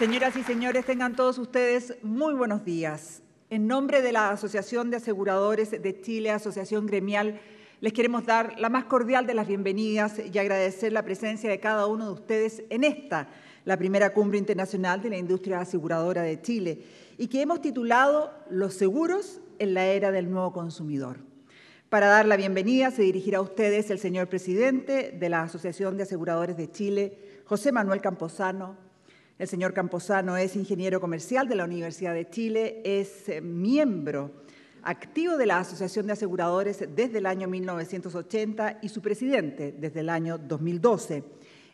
Señoras y señores, tengan todos ustedes muy buenos días. En nombre de la Asociación de Aseguradores de Chile, Asociación Gremial, les queremos dar la más cordial de las bienvenidas y agradecer la presencia de cada uno de ustedes en esta, la primera cumbre internacional de la industria aseguradora de Chile, y que hemos titulado Los seguros en la era del nuevo consumidor. Para dar la bienvenida se dirigirá a ustedes el señor presidente de la Asociación de Aseguradores de Chile, José Manuel Camposano el señor Camposano es ingeniero comercial de la Universidad de Chile, es eh, miembro activo de la Asociación de Aseguradores desde el año 1980 y su presidente desde el año 2012.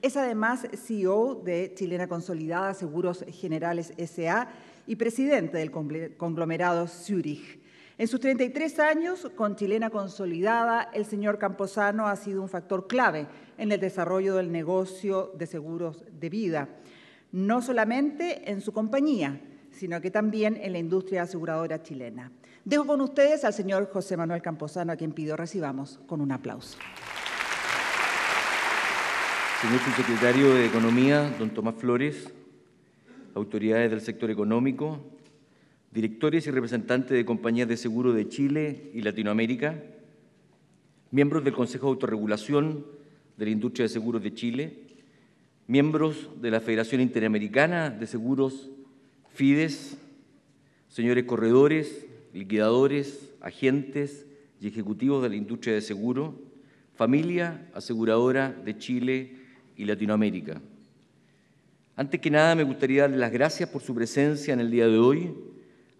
Es además CEO de Chilena Consolidada Seguros Generales SA y presidente del conglomerado Zurich. En sus 33 años con Chilena Consolidada, el señor Camposano ha sido un factor clave en el desarrollo del negocio de seguros de vida no solamente en su compañía, sino que también en la industria aseguradora chilena. Dejo con ustedes al señor José Manuel Camposano, a quien pido recibamos con un aplauso. Señor subsecretario de Economía, don Tomás Flores, autoridades del sector económico, directores y representantes de compañías de seguro de Chile y Latinoamérica, miembros del Consejo de Autorregulación de la Industria de Seguros de Chile, miembros de la Federación Interamericana de Seguros, FIDES, señores corredores, liquidadores, agentes y ejecutivos de la industria de seguro, familia aseguradora de Chile y Latinoamérica. Antes que nada, me gustaría darles las gracias por su presencia en el día de hoy,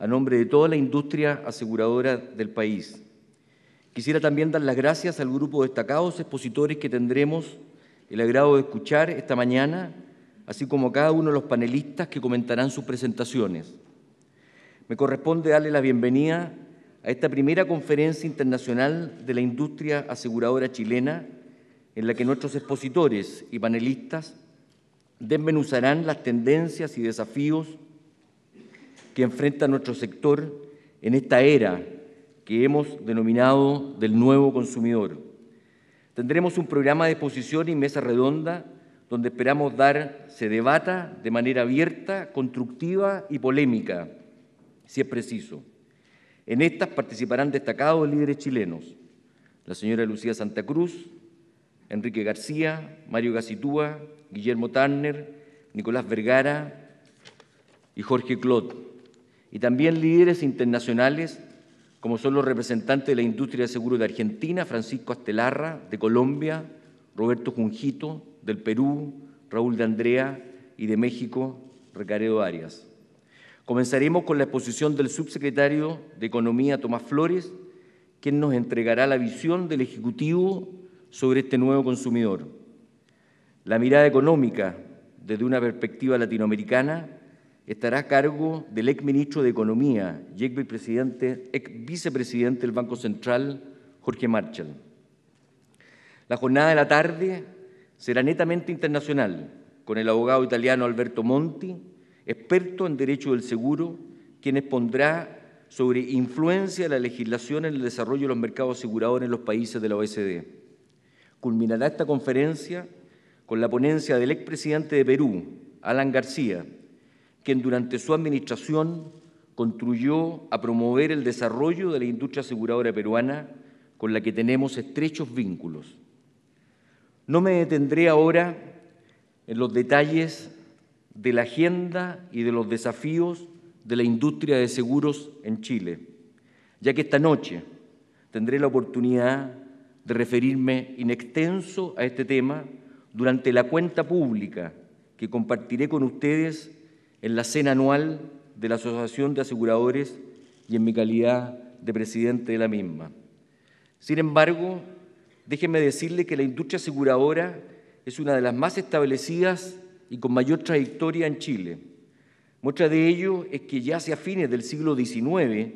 a nombre de toda la industria aseguradora del país. Quisiera también dar las gracias al grupo de destacados expositores que tendremos el agrado de escuchar esta mañana, así como cada uno de los panelistas que comentarán sus presentaciones. Me corresponde darle la bienvenida a esta primera conferencia internacional de la industria aseguradora chilena, en la que nuestros expositores y panelistas desmenuzarán las tendencias y desafíos que enfrenta nuestro sector en esta era que hemos denominado del nuevo consumidor. Tendremos un programa de exposición y mesa redonda donde esperamos dar se debata de manera abierta, constructiva y polémica, si es preciso. En estas participarán destacados líderes chilenos, la señora Lucía Santa Cruz, Enrique García, Mario Gacitúa, Guillermo Turner, Nicolás Vergara y Jorge Clot, y también líderes internacionales como son los representantes de la industria de seguros de Argentina, Francisco Astelarra, de Colombia, Roberto Junjito, del Perú, Raúl de Andrea y de México, Recaredo Arias. Comenzaremos con la exposición del subsecretario de Economía, Tomás Flores, quien nos entregará la visión del Ejecutivo sobre este nuevo consumidor. La mirada económica desde una perspectiva latinoamericana estará a cargo del ex ministro de Economía y ex, vicepresidente, del Banco Central, Jorge Marshall. La jornada de la tarde será netamente internacional, con el abogado italiano Alberto Monti, experto en derecho del seguro, quien expondrá sobre influencia de la legislación en el desarrollo de los mercados aseguradores en los países de la OECD. Culminará esta conferencia con la ponencia del Presidente de Perú, Alan García, quien durante su administración contribuyó a promover el desarrollo de la industria aseguradora peruana con la que tenemos estrechos vínculos. No me detendré ahora en los detalles de la agenda y de los desafíos de la industria de seguros en Chile, ya que esta noche tendré la oportunidad de referirme in extenso a este tema durante la cuenta pública que compartiré con ustedes en la cena anual de la Asociación de Aseguradores y en mi calidad de presidente de la misma. Sin embargo, déjenme decirle que la industria aseguradora es una de las más establecidas y con mayor trayectoria en Chile. Muestra de ello es que ya hacia fines del siglo XIX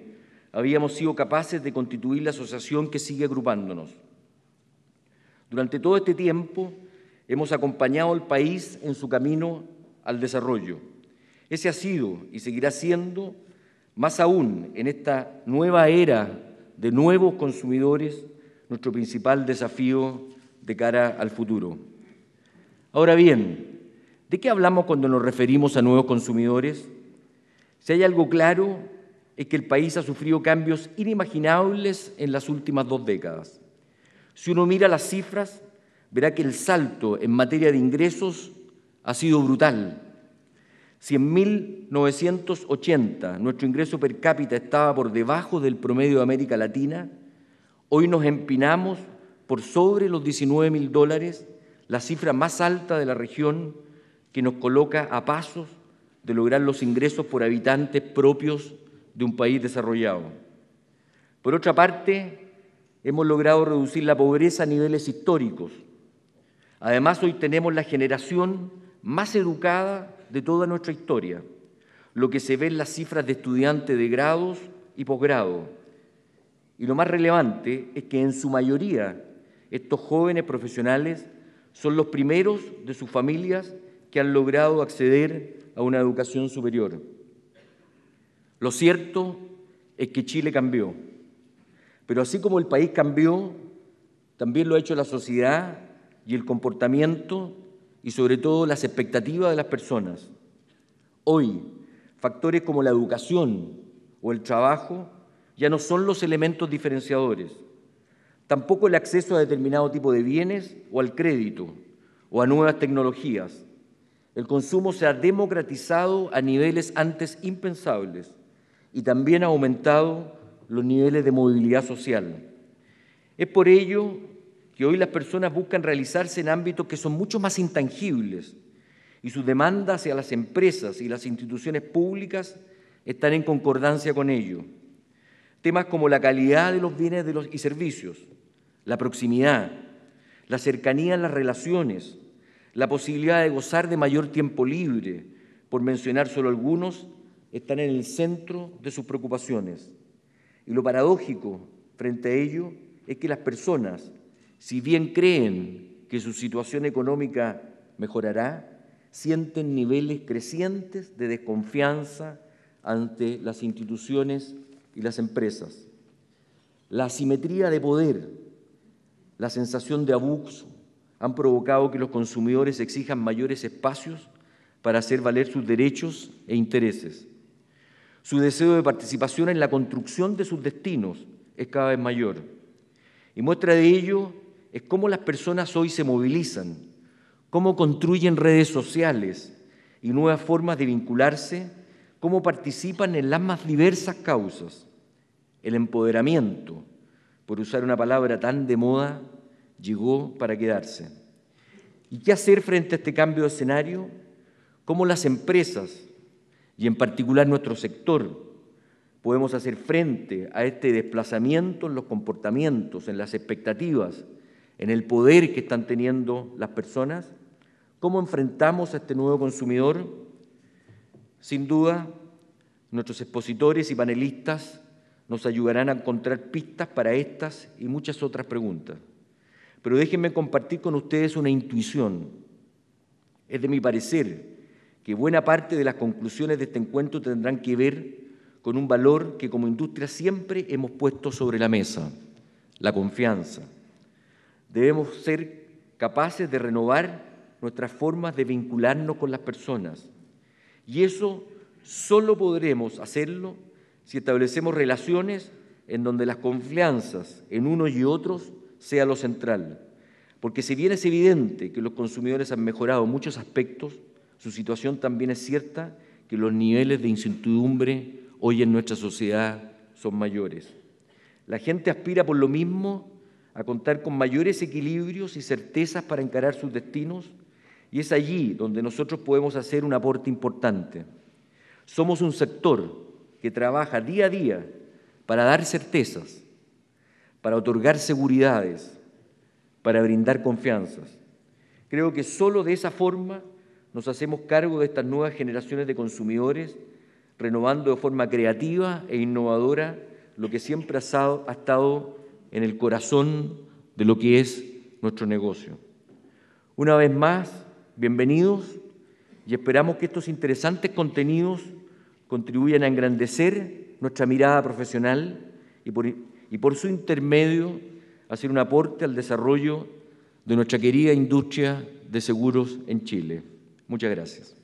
habíamos sido capaces de constituir la asociación que sigue agrupándonos. Durante todo este tiempo hemos acompañado al país en su camino al desarrollo ese ha sido y seguirá siendo, más aún en esta nueva era de nuevos consumidores, nuestro principal desafío de cara al futuro. Ahora bien, ¿de qué hablamos cuando nos referimos a nuevos consumidores? Si hay algo claro, es que el país ha sufrido cambios inimaginables en las últimas dos décadas. Si uno mira las cifras, verá que el salto en materia de ingresos ha sido brutal 1980 nuestro ingreso per cápita estaba por debajo del promedio de América Latina, hoy nos empinamos por sobre los 19.000 dólares, la cifra más alta de la región que nos coloca a pasos de lograr los ingresos por habitantes propios de un país desarrollado. Por otra parte, hemos logrado reducir la pobreza a niveles históricos. Además, hoy tenemos la generación más educada de toda nuestra historia, lo que se ve en las cifras de estudiantes de grados y posgrado. Y lo más relevante es que en su mayoría estos jóvenes profesionales son los primeros de sus familias que han logrado acceder a una educación superior. Lo cierto es que Chile cambió, pero así como el país cambió, también lo ha hecho la sociedad y el comportamiento y sobre todo las expectativas de las personas. Hoy, factores como la educación o el trabajo ya no son los elementos diferenciadores, tampoco el acceso a determinado tipo de bienes o al crédito o a nuevas tecnologías. El consumo se ha democratizado a niveles antes impensables y también ha aumentado los niveles de movilidad social. Es por ello que hoy las personas buscan realizarse en ámbitos que son mucho más intangibles y sus demandas hacia las empresas y las instituciones públicas están en concordancia con ello. Temas como la calidad de los bienes y servicios, la proximidad, la cercanía en las relaciones, la posibilidad de gozar de mayor tiempo libre, por mencionar solo algunos, están en el centro de sus preocupaciones. Y lo paradójico frente a ello es que las personas si bien creen que su situación económica mejorará, sienten niveles crecientes de desconfianza ante las instituciones y las empresas. La asimetría de poder, la sensación de abuso, han provocado que los consumidores exijan mayores espacios para hacer valer sus derechos e intereses. Su deseo de participación en la construcción de sus destinos es cada vez mayor. Y muestra de ello es cómo las personas hoy se movilizan, cómo construyen redes sociales y nuevas formas de vincularse, cómo participan en las más diversas causas. El empoderamiento, por usar una palabra tan de moda, llegó para quedarse. ¿Y qué hacer frente a este cambio de escenario? ¿Cómo las empresas, y en particular nuestro sector, podemos hacer frente a este desplazamiento en los comportamientos, en las expectativas en el poder que están teniendo las personas? ¿Cómo enfrentamos a este nuevo consumidor? Sin duda, nuestros expositores y panelistas nos ayudarán a encontrar pistas para estas y muchas otras preguntas. Pero déjenme compartir con ustedes una intuición. Es de mi parecer que buena parte de las conclusiones de este encuentro tendrán que ver con un valor que como industria siempre hemos puesto sobre la mesa, la confianza. Debemos ser capaces de renovar nuestras formas de vincularnos con las personas. Y eso solo podremos hacerlo si establecemos relaciones en donde las confianzas en unos y otros sea lo central. Porque si bien es evidente que los consumidores han mejorado muchos aspectos, su situación también es cierta que los niveles de incertidumbre hoy en nuestra sociedad son mayores. La gente aspira por lo mismo a contar con mayores equilibrios y certezas para encarar sus destinos y es allí donde nosotros podemos hacer un aporte importante. Somos un sector que trabaja día a día para dar certezas, para otorgar seguridades, para brindar confianzas. Creo que solo de esa forma nos hacemos cargo de estas nuevas generaciones de consumidores, renovando de forma creativa e innovadora lo que siempre ha estado en el corazón de lo que es nuestro negocio. Una vez más, bienvenidos y esperamos que estos interesantes contenidos contribuyan a engrandecer nuestra mirada profesional y por, su intermedio hacer un aporte al desarrollo de nuestra querida industria de seguros en Chile. Muchas gracias.